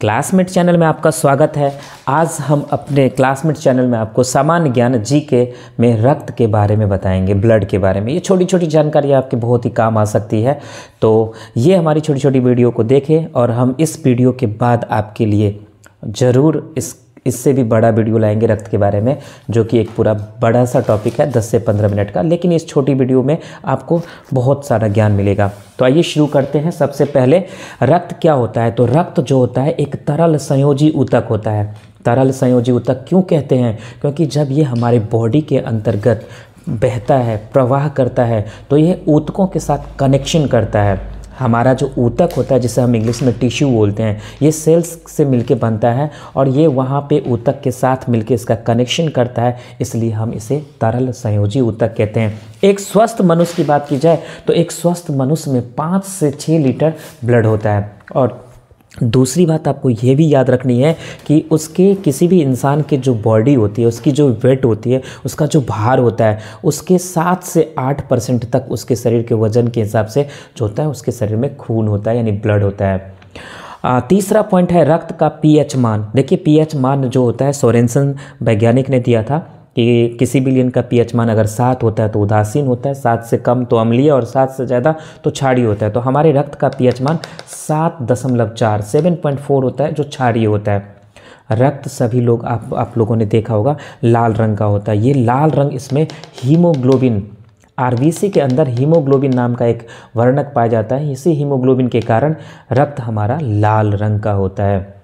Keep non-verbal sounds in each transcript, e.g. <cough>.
classmate channel में आपका स्वागत है आज हम अपने क्लासमेट चैनल में आपको सामान्य ज्ञान जी के में रक्त के बारे में बताएंगे ब्लड के बारे में ये छोटी छोटी जानकारी आपके बहुत ही काम आ सकती है तो ये हमारी छोटी छोटी वीडियो को देखें और हम इस वीडियो के बाद आपके लिए ज़रूर इस इससे भी बड़ा वीडियो लाएंगे रक्त के बारे में जो कि एक पूरा बड़ा सा टॉपिक है दस से पंद्रह मिनट का लेकिन इस छोटी वीडियो में आपको बहुत सारा ज्ञान मिलेगा तो आइए शुरू करते हैं सबसे पहले रक्त क्या होता है तो रक्त जो होता है एक तरल संयोजी ऊतक होता है तरल संयोजी ऊतक क्यों कहते हैं क्योंकि जब ये हमारे बॉडी के अंतर्गत बहता है प्रवाह करता है तो ये ऊतकों के साथ कनेक्शन करता है हमारा जो ऊतक होता है जिसे हम इंग्लिश में टिश्यू बोलते हैं ये सेल्स से मिलके बनता है और ये वहाँ पे ऊतक के साथ मिलके इसका कनेक्शन करता है इसलिए हम इसे तरल संयोजी ऊतक कहते हैं एक स्वस्थ मनुष्य की बात की जाए तो एक स्वस्थ मनुष्य में पाँच से छः लीटर ब्लड होता है और दूसरी बात आपको ये भी याद रखनी है कि उसके किसी भी इंसान के जो बॉडी होती है उसकी जो वेट होती है उसका जो भार होता है उसके सात से आठ परसेंट तक उसके शरीर के वजन के हिसाब से जो होता है उसके शरीर में खून होता है यानी ब्लड होता है तीसरा पॉइंट है रक्त का पीएच मान देखिए पीएच मान जो होता है सोरेंसन वैज्ञानिक ने दिया था कि किसी भी लियन का पीएच मान अगर सात होता है तो उदासीन होता है सात से कम तो अम्लीय और सात से ज़्यादा तो छाड़ी होता है तो हमारे रक्त का पीएच मान सात दशमलव चार सेवन पॉइंट फोर होता है जो छाड़ी होता है रक्त सभी लोग आप आप लोगों ने देखा होगा लाल रंग का होता है ये लाल रंग इसमें हीमोग्लोबिन आर के अंदर हीमोग्लोबिन नाम का एक वर्णक पाया जाता है इसी हीमोग्लोबिन के कारण रक्त हमारा लाल रंग का होता है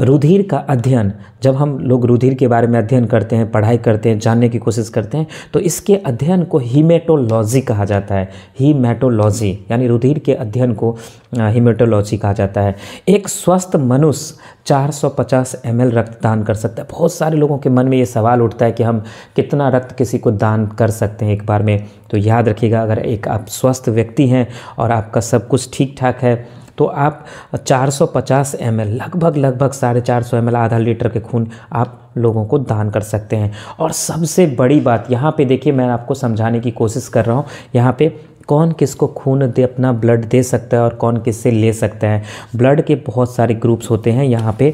रुधिर का अध्ययन जब हम लोग रुधिर के बारे में अध्ययन करते हैं पढ़ाई करते हैं जानने की कोशिश करते हैं तो इसके अध्ययन को हीमेटोलॉजी कहा जाता है हीमेटोलॉजी यानी रुधिर के अध्ययन को हीमेटोलॉजी कहा जाता है एक स्वस्थ मनुष्य 450 रक्त रक्तदान कर सकता है बहुत सारे लोगों के मन में ये सवाल उठता है कि हम कितना रक्त किसी को दान कर सकते हैं एक बार में तो याद रखिएगा अगर एक आप स्वस्थ व्यक्ति हैं और आपका सब कुछ ठीक ठाक है तो आप 450 ml लगभग लगभग साढ़े चार सौ एम आधा लीटर के खून आप लोगों को दान कर सकते हैं और सबसे बड़ी बात यहाँ पे देखिए मैं आपको समझाने की कोशिश कर रहा हूँ यहाँ पे कौन किसको खून दे अपना ब्लड दे सकता है और कौन किससे ले सकता है ब्लड के बहुत सारे ग्रुप्स होते हैं यहाँ पर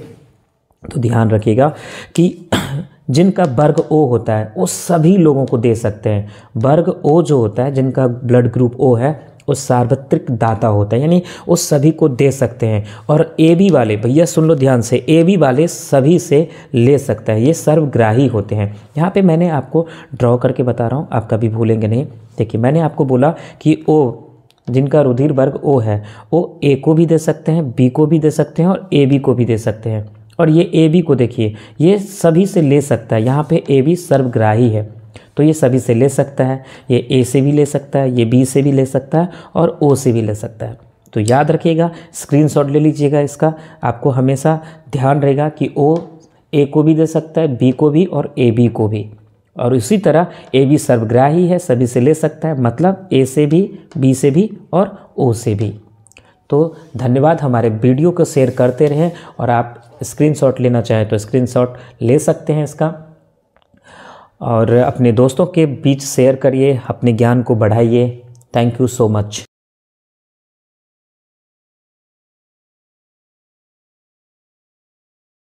तो ध्यान रखिएगा कि <clears throat> जिनका वर्ग ओ होता है वो सभी लोगों को दे सकते हैं वर्ग ओ जो होता है जिनका ब्लड ग्रुप ओ है वो सार्वत्रिक दाता होता है यानी वो सभी को दे सकते हैं और ए बी वाले भैया सुन लो ध्यान से ए बी वाले सभी से ले सकता है ये सर्वग्राही होते हैं यहाँ पे मैंने आपको ड्रॉ करके बता रहा हूँ आप कभी भूलेंगे नहीं देखिए मैंने आपको बोला कि ओ जिनका रुधिर वर्ग ओ है वो ए को भी दे सकते हैं बी को भी दे सकते हैं और ए बी को भी दे सकते हैं और ये ए बी को देखिए ये सभी से ले सकता है यहाँ पे ए बी सर्वग्राही है तो ये सभी से ले सकता है ये ए से भी ले सकता है ये बी से भी ले सकता है और ओ से भी ले सकता है तो याद रखिएगा स्क्रीनशॉट ले लीजिएगा इसका आपको हमेशा ध्यान रहेगा कि ओ ए को भी दे सकता है बी को भी और ए बी को भी और इसी तरह ए बी सर्वग्राही है सभी से ले सकता है मतलब ए से भी बी से भी और ओ से भी तो धन्यवाद हमारे वीडियो को शेयर करते रहें और आप स्क्रीनशॉट लेना चाहें तो स्क्रीनशॉट ले सकते हैं इसका और अपने दोस्तों के बीच शेयर करिए अपने ज्ञान को बढ़ाइए थैंक यू सो मच